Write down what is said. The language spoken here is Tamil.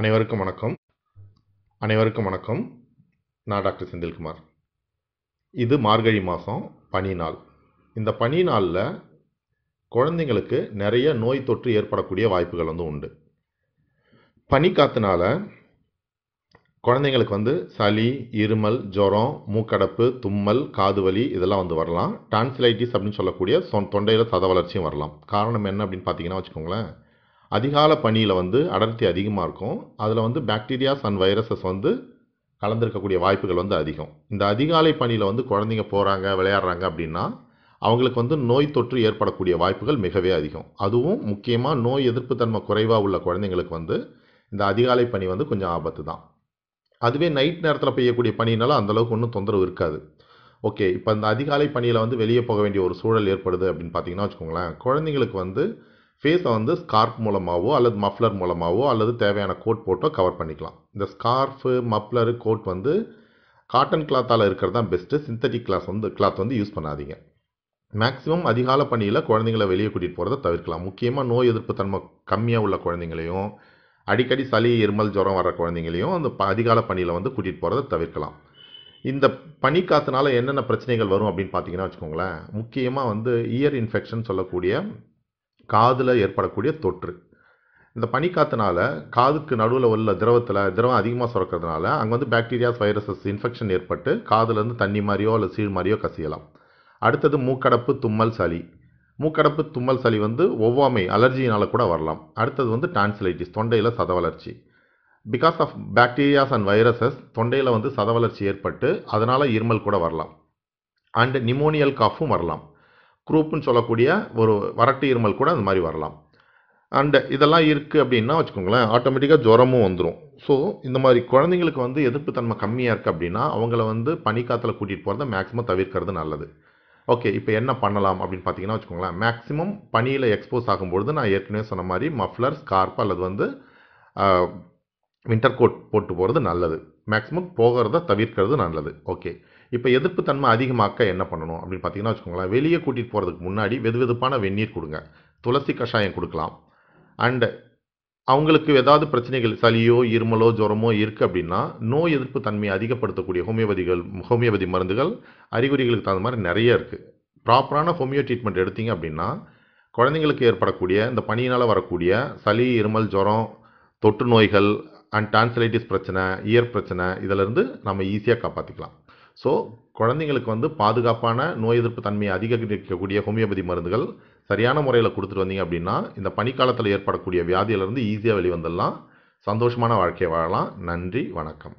அனைவருக்கும் வணக்கம் அனைவருக்கும் வணக்கம் நான் டாக்டர் செந்தில்குமார் இது மார்கழி மாதம் பனி நாள் இந்த பனி நாளில் குழந்தைங்களுக்கு நிறைய நோய் தொற்று ஏற்படக்கூடிய வாய்ப்புகள் வந்து உண்டு பனி காத்தினால குழந்தைங்களுக்கு வந்து சளி இருமல் ஜுரம் மூக்கடப்பு தும்மல் காது வலி இதெல்லாம் வந்து வரலாம் டான்சிலைட்டிஸ் அப்படின்னு சொல்லக்கூடிய தொண்டையில் சத வளர்ச்சியும் வரலாம் காரணம் என்ன அப்படின்னு பார்த்தீங்கன்னா வச்சுக்கோங்களேன் அதிகால பனியில் வந்து அடர்த்தி அதிகமாக இருக்கும் அதில் வந்து பாக்டீரியாஸ் அண்ட் வைரஸஸ் வந்து கலந்துருக்கக்கூடிய வாய்ப்புகள் வந்து அதிகம் இந்த அதிகாலை பணியில் வந்து குழந்தைங்க போகிறாங்க விளையாடுறாங்க அப்படின்னா அவங்களுக்கு வந்து நோய் தொற்று ஏற்படக்கூடிய வாய்ப்புகள் மிகவே அதிகம் அதுவும் முக்கியமாக நோய் எதிர்ப்பு தன்மை குறைவாக உள்ள குழந்தைங்களுக்கு வந்து இந்த அதிகாலை பணி வந்து கொஞ்சம் ஆபத்து தான் அதுவே நைட் நேரத்தில் பெய்யக்கூடிய பனினால அந்தளவுக்கு ஒன்றும் தொந்தரவு இருக்காது ஓகே இப்போ இந்த அதிகாலை பணியில் வந்து வெளியே போக வேண்டிய ஒரு சூழல் ஏற்படுது அப்படின்னு பார்த்தீங்கன்னா வச்சுக்கோங்களேன் குழந்தைங்களுக்கு வந்து ஃபேஸை வந்து ஸ்கார்ஃப் மூலமாகவோ அல்லது மஃப்லர் மூலமாகவோ அல்லது தேவையான கோட் போட்டோ கவர் பண்ணிக்கலாம் இந்த ஸ்கார்ஃபு மஃப்லரு கோட் வந்து காட்டன் கிளாத்தால் இருக்கிறது தான் பெஸ்ட்டு சிந்தட்டிக் கிளாஸ் வந்து கிளாத் வந்து யூஸ் பண்ணாதீங்க மேக்ஸிமம் அதிகால பணியில் குழந்தைங்களை வெளியே கூட்டிகிட்டு போகிறத தவிர்க்கலாம் முக்கியமாக நோய் எதிர்ப்பு தன்மை கம்மியாக உள்ள குழந்தைங்களையும் அடிக்கடி சளி இருமல் ஜுரம் வர குழந்தைங்களையும் அந்த அதிகால பணியில் வந்து கூட்டிகிட்டு போகிறத தவிர்க்கலாம் இந்த பனிக்காத்துனால என்னென்ன பிரச்சனைகள் வரும் அப்படின்னு பார்த்தீங்கன்னா வச்சுக்கோங்களேன் முக்கியமாக வந்து இயர் இன்ஃபெக்ஷன் சொல்லக்கூடிய காதில் ஏற்படக்கூடிய தொற்று இந்த பனிக்காத்துனால காதுக்கு நடுவில் உள்ள திரவத்தில் திரவம் அதிகமாக சுரக்கிறதுனால அங்கே வந்து பாக்டீரியாஸ் வைரஸஸ் இன்ஃபெக்ஷன் ஏற்பட்டு காதுலேருந்து தண்ணி மாதிரியோ அல்லது சீழ் மாதிரியோ கசியலாம் அடுத்தது மூக்கடப்பு தும்மல் சளி மூக்கடப்பு தும்மல் சளி வந்து ஒவ்வாமை அலர்ஜினால் கூட வரலாம் அடுத்தது வந்து டான்சிலைட்டிஸ் தொண்டையில் சத வளர்ச்சி because of bacterias and viruses தொண்டையில் வந்து சத வளர்ச்சி ஏற்பட்டு அதனால் இருமல் கூட வரலாம் அண்டு நிமோனியல் காஃபும் வரலாம் குரூப்புன்னு சொல்லக்கூடிய ஒரு வறட்டு இருமல் கூட அந்த மாதிரி வரலாம் அண்டு இதெல்லாம் இருக்குது அப்படின்னா வச்சுக்கோங்களேன் ஆட்டோமேட்டிக்காக ஜுரமும் வந்துடும் ஸோ இந்த மாதிரி குழந்தைங்களுக்கு வந்து எதிர்ப்பு தன்மை கம்மியாக இருக்குது அப்படின்னா அவங்கள வந்து பனிக்காத்தில் கூட்டிகிட்டு போகிறத மேக்ஸிமம் தவிர்க்கிறது நல்லது ஓகே இப்போ என்ன பண்ணலாம் அப்படின்னு பார்த்தீங்கன்னா வச்சுக்கோங்களேன் மேக்ஸிமம் பனியில் எக்ஸ்போஸ் ஆகும்பொழுது நான் ஏற்கனவே சொன்ன மாதிரி மஃப்ளர் ஸ்கார்ப் அல்லது வந்து வின்டர் கோட் போட்டு போகிறது நல்லது மேக்ஸிமம் போகிறத தவிர்க்கிறது நல்லது ஓகே இப்போ எதிர்ப்பு தன்மை அதிகமாக்க என்ன பண்ணணும் அப்படின்னு பார்த்தீங்கன்னா வச்சுக்கோங்களேன் வெளியே கூட்டிகிட்டு போகிறதுக்கு முன்னாடி வெது வெதுப்பான வெந்நீர் கொடுங்க துளசி கஷாயம் கொடுக்கலாம் அண்டு அவங்களுக்கு ஏதாவது பிரச்சனைகள் சளியோ இருமலோ ஜுரமோ இருக்குது அப்படின்னா நோய் எதிர்ப்பு தன்மையை அதிகப்படுத்தக்கூடிய ஹோமியோபதிகள் ஹோமியோபதி மருந்துகள் அறிகுறிகளுக்கு தகுந்த மாதிரி நிறைய இருக்குது ப்ராப்பரான ஹோமியோ ட்ரீட்மெண்ட் எடுத்தீங்க அப்படின்னா குழந்தைங்களுக்கு ஏற்படக்கூடிய இந்த பனியினால் வரக்கூடிய சளி இருமல் ஜுரம் தொற்று நோய்கள் அண்ட் டான்சலைட்டிஸ் பிரச்சனை இயர் பிரச்சனை இதிலிருந்து நம்ம ஈஸியாக காப்பாற்றிக்கலாம் ஸோ குழந்தைங்களுக்கு வந்து பாதுகாப்பான நோய் எதிர்ப்பு தன்மையை அதிகரிக்கக்கூடிய ஹோமியோபதி மருந்துகள் சரியான முறையில் கொடுத்துட்டு வந்தீங்க அப்படின்னா இந்த பனிக்காலத்தில் ஏற்படக்கூடிய வியாதியிலிருந்து ஈஸியாக வெளிவந்துடலாம் சந்தோஷமான வாழ்க்கையை வாழலாம் நன்றி வணக்கம்